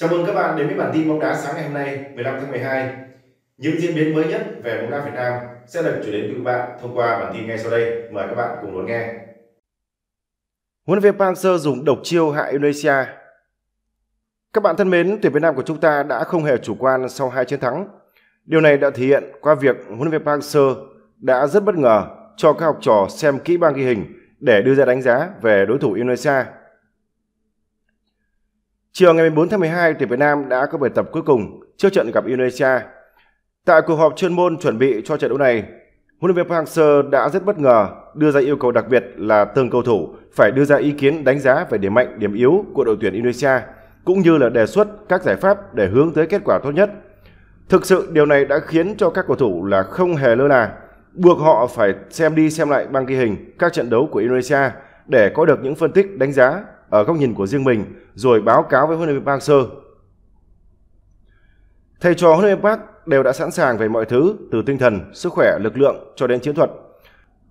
Chào mừng các bạn đến với bản tin bóng đá sáng ngày hôm nay 15 tháng 12. Những diễn biến mới nhất về bóng đá Việt Nam sẽ được chuyển đến quý bạn thông qua bản tin ngay sau đây. Mời các bạn cùng đón nghe. Huấn luyện viên Panzer dùng độc chiêu hạ Indonesia. Các bạn thân mến, tuyển Việt Nam của chúng ta đã không hề chủ quan sau hai chiến thắng. Điều này đã thể hiện qua việc huấn luyện viên Panzer đã rất bất ngờ cho các học trò xem kỹ băng ghi hình để đưa ra đánh giá về đối thủ Indonesia Chiều ngày 14 tháng 12 tuyển Việt Nam đã có buổi tập cuối cùng trước trận gặp Indonesia. Tại cuộc họp chuyên môn chuẩn bị cho trận đấu này, huấn luyện viên Park Hang-seo đã rất bất ngờ đưa ra yêu cầu đặc biệt là từng cầu thủ phải đưa ra ý kiến đánh giá về điểm mạnh, điểm yếu của đội tuyển Indonesia cũng như là đề xuất các giải pháp để hướng tới kết quả tốt nhất. Thực sự điều này đã khiến cho các cầu thủ là không hề lơ là, buộc họ phải xem đi xem lại băng ghi hình các trận đấu của Indonesia để có được những phân tích đánh giá ở góc nhìn của riêng mình rồi báo cáo với huấn luyện viên Park Sơ. Thầy trò huấn luyện viên Park đều đã sẵn sàng về mọi thứ từ tinh thần, sức khỏe, lực lượng cho đến chiến thuật.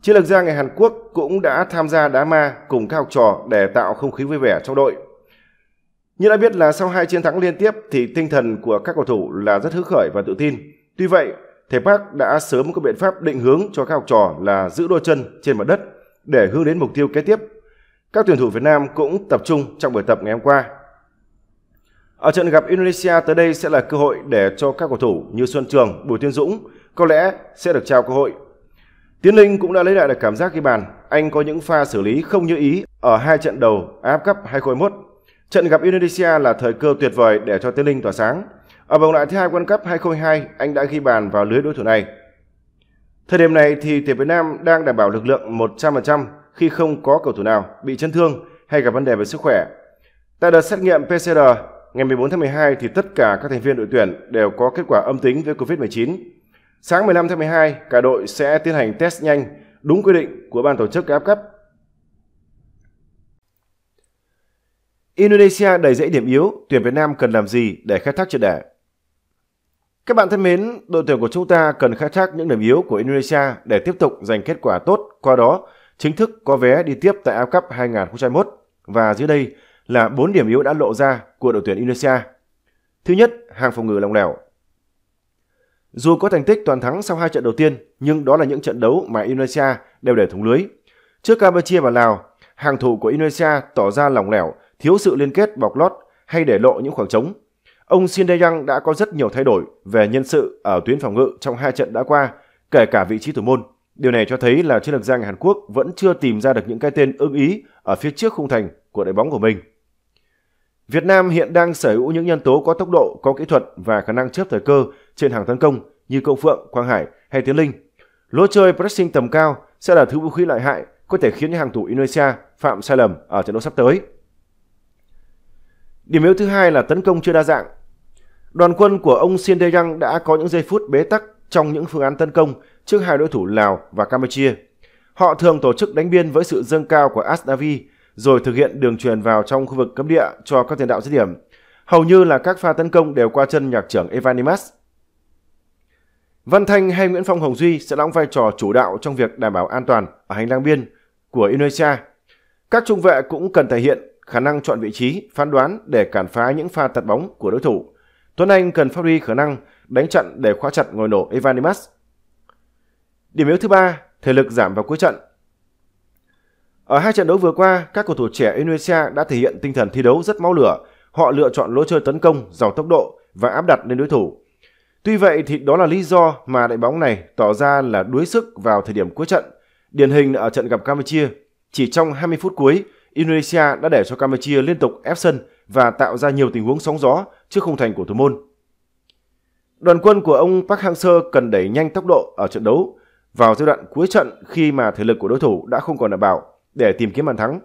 Chiến lược gia người Hàn Quốc cũng đã tham gia đá ma cùng các học trò để tạo không khí vui vẻ trong đội. Như đã biết là sau hai chiến thắng liên tiếp thì tinh thần của các cầu thủ là rất hứng khởi và tự tin. Tuy vậy, thầy Park đã sớm có biện pháp định hướng cho các học trò là giữ đôi chân trên mặt đất để hướng đến mục tiêu kế tiếp các tuyển thủ Việt Nam cũng tập trung trong buổi tập ngày hôm qua. Ở trận gặp Indonesia tới đây sẽ là cơ hội để cho các cầu thủ như Xuân Trường, Bùi Tiến Dũng có lẽ sẽ được trao cơ hội. Tiến Linh cũng đã lấy lại được cảm giác ghi bàn. Anh có những pha xử lý không như ý ở hai trận đầu AF Cup 2021. Trận gặp Indonesia là thời cơ tuyệt vời để cho Tiến Linh tỏa sáng. Ở vòng loại thứ hai World Cup 2022, anh đã ghi bàn vào lưới đối thủ này. Thời điểm này thì tuyển Việt Nam đang đảm bảo lực lượng 100% khi không có cầu thủ nào bị chấn thương hay gặp vấn đề về sức khỏe. Tại đợt xét nghiệm PCR ngày 14 tháng 12 thì tất cả các thành viên đội tuyển đều có kết quả âm tính với COVID-19. Sáng 15 tháng 12, cả đội sẽ tiến hành test nhanh đúng quy định của ban tổ chức áp cấp. Indonesia đầy dãy điểm yếu, tuyển Việt Nam cần làm gì để khai thác triệt để? Các bạn thân mến, đội tuyển của chúng ta cần khai thác những điểm yếu của Indonesia để tiếp tục giành kết quả tốt, qua đó chính thức có vé đi tiếp tại AFF Cup 2021 và dưới đây là 4 điểm yếu đã lộ ra của đội tuyển Indonesia. Thứ nhất, hàng phòng ngự lòng lẻo. Dù có thành tích toàn thắng sau hai trận đầu tiên, nhưng đó là những trận đấu mà Indonesia đều để thủng lưới. Trước Campuchia và Lào, hàng thủ của Indonesia tỏ ra lỏng lẻo, thiếu sự liên kết bọc lót hay để lộ những khoảng trống. Ông Shin Dae-yang đã có rất nhiều thay đổi về nhân sự ở tuyến phòng ngự trong hai trận đã qua, kể cả vị trí thủ môn. Điều này cho thấy là chiến lược gia người Hàn Quốc vẫn chưa tìm ra được những cái tên ưng ý ở phía trước khung thành của đội bóng của mình. Việt Nam hiện đang sở hữu những nhân tố có tốc độ, có kỹ thuật và khả năng chớp thời cơ trên hàng tấn công như Cộng Phượng, Quang Hải hay Tiến Linh. Lối chơi pressing tầm cao sẽ là thứ vũ khí lợi hại có thể khiến những hàng thủ Indonesia phạm sai lầm ở trận đấu sắp tới. Điểm yếu thứ hai là tấn công chưa đa dạng. Đoàn quân của ông Shin Dae-yang đã có những giây phút bế tắc trong những phương án tấn công trước hai đối thủ Lào và Campuchia. Họ thường tổ chức đánh biên với sự dâng cao của Asnavi rồi thực hiện đường truyền vào trong khu vực cấm địa cho các tiền đạo dứt điểm. Hầu như là các pha tấn công đều qua chân nhạc trưởng Evanimas. Văn Thanh hay Nguyễn Phong Hồng Duy sẽ đóng vai trò chủ đạo trong việc đảm bảo an toàn ở hành lang biên của Indonesia. Các trung vệ cũng cần thể hiện khả năng chọn vị trí, phán đoán để cản phá những pha tạt bóng của đối thủ. Tuấn Anh cần phát huy khả năng đánh trận để khóa chặt ngồi nổ Evanimas. Điểm yếu thứ ba, thể lực giảm vào cuối trận. Ở hai trận đấu vừa qua, các cầu thủ trẻ Indonesia đã thể hiện tinh thần thi đấu rất máu lửa. Họ lựa chọn lối chơi tấn công, giàu tốc độ và áp đặt lên đối thủ. Tuy vậy thì đó là lý do mà đội bóng này tỏ ra là đuối sức vào thời điểm cuối trận. Điển hình ở trận gặp Campuchia, chỉ trong 20 phút cuối, Indonesia đã để cho Campuchia liên tục ép sân và tạo ra nhiều tình huống sóng gió trước khung thành của thủ môn. Đoàn quân của ông Park Hang-seo cần đẩy nhanh tốc độ ở trận đấu vào giai đoạn cuối trận khi mà thể lực của đối thủ đã không còn đảm bảo để tìm kiếm bàn thắng.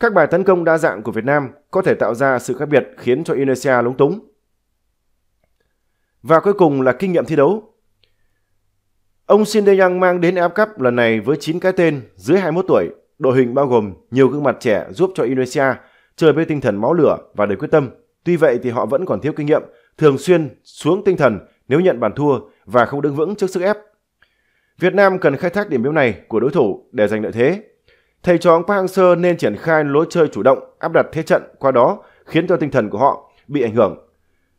Các bài tấn công đa dạng của Việt Nam có thể tạo ra sự khác biệt khiến cho Indonesia lúng túng. Và cuối cùng là kinh nghiệm thi đấu. Ông Shin Tae-yang mang đến AFF Cup lần này với 9 cái tên dưới 21 tuổi. Đội hình bao gồm nhiều gương mặt trẻ giúp cho Indonesia chơi với tinh thần máu lửa và đầy quyết tâm. Tuy vậy thì họ vẫn còn thiếu kinh nghiệm, thường xuyên xuống tinh thần nếu nhận bàn thua và không đứng vững trước sức ép. Việt Nam cần khai thác điểm yếu này của đối thủ để giành lợi thế. Thầy trò Park Hang-seo nên triển khai lối chơi chủ động, áp đặt thế trận, qua đó khiến cho tinh thần của họ bị ảnh hưởng.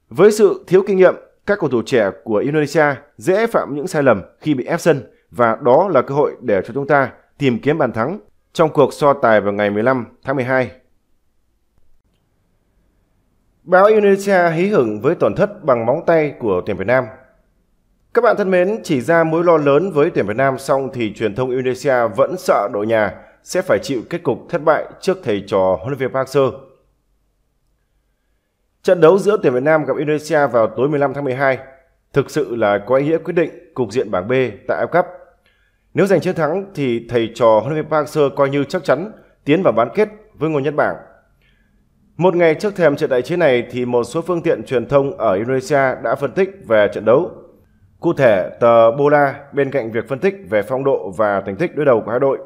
Với sự thiếu kinh nghiệm, các cầu thủ trẻ của Indonesia dễ phạm những sai lầm khi bị ép sân và đó là cơ hội để cho chúng ta tìm kiếm bàn thắng trong cuộc so tài vào ngày 15 tháng 12 Báo Indonesia hí hửng với tổn thất bằng móng tay của tuyển Việt Nam. Các bạn thân mến, chỉ ra mối lo lớn với tuyển Việt Nam xong thì truyền thông Indonesia vẫn sợ đội nhà sẽ phải chịu kết cục thất bại trước thầy trò huấn luyện viên Park Seo. Trận đấu giữa tuyển Việt Nam gặp Indonesia vào tối 15 tháng 12 thực sự là có ý nghĩa quyết định cục diện bảng B tại AFF Cup. Nếu giành chiến thắng thì thầy trò huấn luyện viên Park Seo coi như chắc chắn tiến vào bán kết với ngôi nhất bảng một ngày trước thềm trận đại chiến này thì một số phương tiện truyền thông ở Indonesia đã phân tích về trận đấu. Cụ thể, tờ Bola bên cạnh việc phân tích về phong độ và thành tích đối đầu của hai đội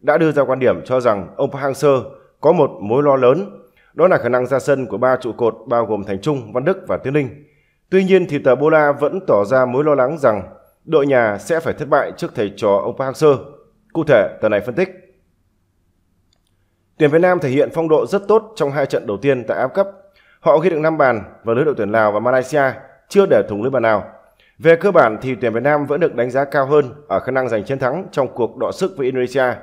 đã đưa ra quan điểm cho rằng ông Park Hang-seo có một mối lo lớn, đó là khả năng ra sân của ba trụ cột bao gồm Thành Trung, Văn Đức và Tiến Linh. Tuy nhiên thì tờ Bola vẫn tỏ ra mối lo lắng rằng đội nhà sẽ phải thất bại trước thầy trò ông Park Hang-seo. Cụ thể, tờ này phân tích Tuyển Việt Nam thể hiện phong độ rất tốt trong hai trận đầu tiên tại Áp Cup. Họ ghi được 5 bàn và lưới đội tuyển Lào và Malaysia chưa để thủng lưới bàn nào. Về cơ bản thì tuyển Việt Nam vẫn được đánh giá cao hơn ở khả năng giành chiến thắng trong cuộc đọ sức với Indonesia.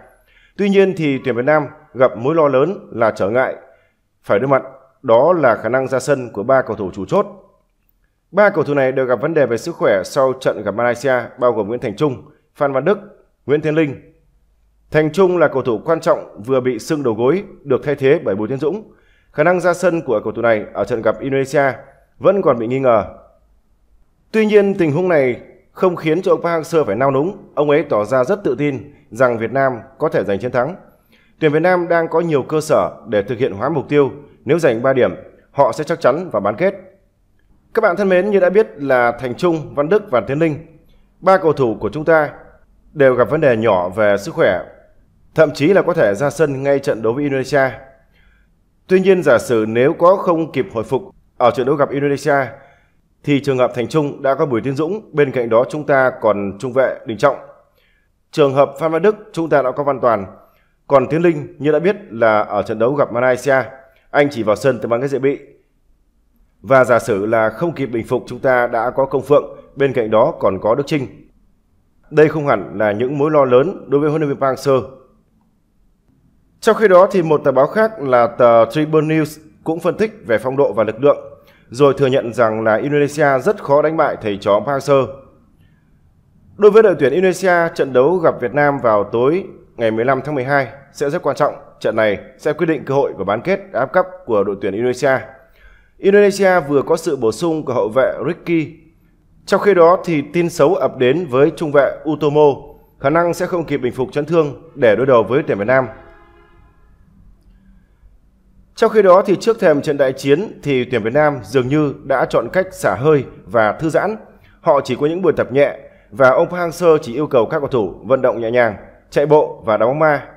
Tuy nhiên thì tuyển Việt Nam gặp mối lo lớn là trở ngại phải đối mặt đó là khả năng ra sân của ba cầu thủ chủ chốt. Ba cầu thủ này đều gặp vấn đề về sức khỏe sau trận gặp Malaysia bao gồm Nguyễn Thành Trung, Phan Văn Đức, Nguyễn Thiên Linh Thành Trung là cầu thủ quan trọng vừa bị sưng đầu gối được thay thế bởi Bùi Tiến Dũng. Khả năng ra sân của cầu thủ này ở trận gặp Indonesia vẫn còn bị nghi ngờ. Tuy nhiên tình huống này không khiến cho ông Park Hang-seo phải nao núng, ông ấy tỏ ra rất tự tin rằng Việt Nam có thể giành chiến thắng. Tuyển Việt Nam đang có nhiều cơ sở để thực hiện hóa mục tiêu, nếu giành 3 điểm, họ sẽ chắc chắn vào bán kết. Các bạn thân mến, như đã biết là Thành Trung, Văn Đức và Tiến Linh, ba cầu thủ của chúng ta đều gặp vấn đề nhỏ về sức khỏe thậm chí là có thể ra sân ngay trận đấu với Indonesia. Tuy nhiên giả sử nếu có không kịp hồi phục ở trận đấu gặp Indonesia thì trường hợp Thành Trung đã có Bùi Tiến Dũng, bên cạnh đó chúng ta còn trung vệ Đình Trọng. Trường hợp Phan Văn Đức chúng ta đã có Văn Toàn. Còn Tiến Linh như đã biết là ở trận đấu gặp Malaysia, anh chỉ vào sân từ bán cái dự bị. Và giả sử là không kịp bình phục chúng ta đã có Công Phượng, bên cạnh đó còn có Đức Trinh. Đây không hẳn là những mối lo lớn đối với huấn luyện viên Park Hang-seo trong khi đó thì một tờ báo khác là tờ Tribune News cũng phân tích về phong độ và lực lượng, rồi thừa nhận rằng là Indonesia rất khó đánh bại thầy chó seo Đối với đội tuyển Indonesia, trận đấu gặp Việt Nam vào tối ngày 15 tháng 12 sẽ rất quan trọng. Trận này sẽ quyết định cơ hội vào bán kết áp cấp của đội tuyển Indonesia. Indonesia vừa có sự bổ sung của hậu vệ Ricky. Trong khi đó thì tin xấu ập đến với trung vệ Utomo, khả năng sẽ không kịp bình phục chấn thương để đối đầu với tuyển Việt Nam trong khi đó thì trước thềm trận đại chiến thì tuyển Việt Nam dường như đã chọn cách xả hơi và thư giãn. Họ chỉ có những buổi tập nhẹ và ông Park Hang-seo chỉ yêu cầu các cầu thủ vận động nhẹ nhàng, chạy bộ và đá bóng ma.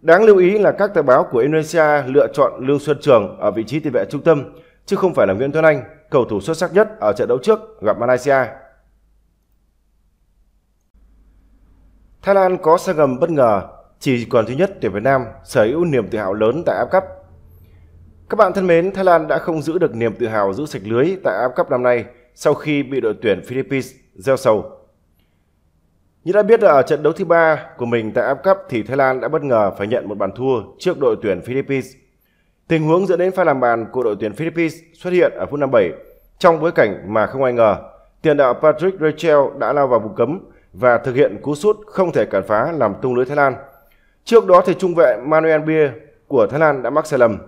Đáng lưu ý là các tờ báo của Indonesia lựa chọn Lương Xuân Trường ở vị trí tiền vệ trung tâm chứ không phải là Nguyễn Tuấn Anh, cầu thủ xuất sắc nhất ở trận đấu trước gặp Malaysia. Thái Lan có sa ngầm bất ngờ, chỉ còn thứ nhất tuyển Việt Nam sở hữu niềm tự hào lớn tại AFF Cup các bạn thân mến, Thái Lan đã không giữ được niềm tự hào giữ sạch lưới tại AFF Cup năm nay sau khi bị đội tuyển Philippines gieo sầu. Như đã biết là ở trận đấu thứ ba của mình tại AFF Cup thì Thái Lan đã bất ngờ phải nhận một bàn thua trước đội tuyển Philippines. Tình huống dẫn đến pha làm bàn của đội tuyển Philippines xuất hiện ở phút 57 trong bối cảnh mà không ai ngờ tiền đạo Patrick Rachel đã lao vào vùng cấm và thực hiện cú sút không thể cản phá làm tung lưới Thái Lan. Trước đó thì trung vệ Manuel Bier của Thái Lan đã mắc sai lầm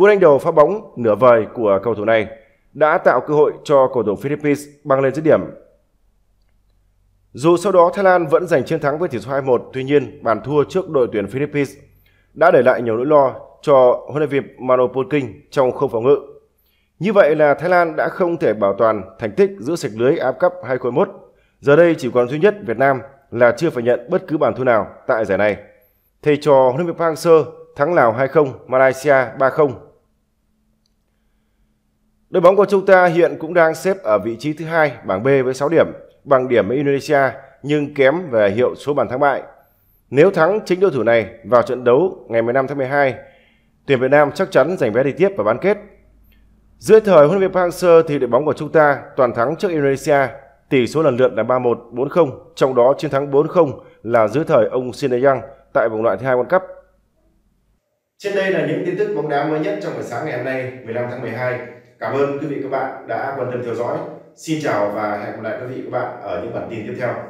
Cú đánh đầu phá bóng nửa vời của cầu thủ này đã tạo cơ hội cho cầu thủ Philippines băng lên dứt điểm. Dù sau đó Thái Lan vẫn giành chiến thắng với tỷ số 2-1, tuy nhiên bàn thua trước đội tuyển Philippines đã để lại nhiều nỗi lo cho huấn luyện viên Manopolking trong không phòng ngự. Như vậy là Thái Lan đã không thể bảo toàn thành tích giữ sạch lưới áp cấp 2021. Giờ đây chỉ còn duy nhất Việt Nam là chưa phải nhận bất cứ bàn thua nào tại giải này. Thầy trò huấn luyện viên Park Hang-seo thắng Lào 2-0, Malaysia 3-0 Đội bóng của chúng ta hiện cũng đang xếp ở vị trí thứ hai bảng B với 6 điểm, bằng điểm với Indonesia nhưng kém về hiệu số bàn thắng bại. Nếu thắng chính đối thủ này vào trận đấu ngày 15 tháng 12, tuyển Việt Nam chắc chắn giành vé đi tiếp vào bán kết. Dưới thời huấn luyện viên Park Hang-seo thì đội bóng của chúng ta toàn thắng trước Indonesia, tỷ số lần lượt là 3-1, 4-0, trong đó chiến thắng 4-0 là dưới thời ông Shin Young tại vòng loại thứ hai World Cup. Trên đây là những tin tức bóng đá mới nhất trong buổi sáng ngày hôm nay, 15 tháng 12. Cảm ơn quý vị các bạn đã quan tâm theo dõi. Xin chào và hẹn gặp lại quý vị các bạn ở những bản tin tiếp theo.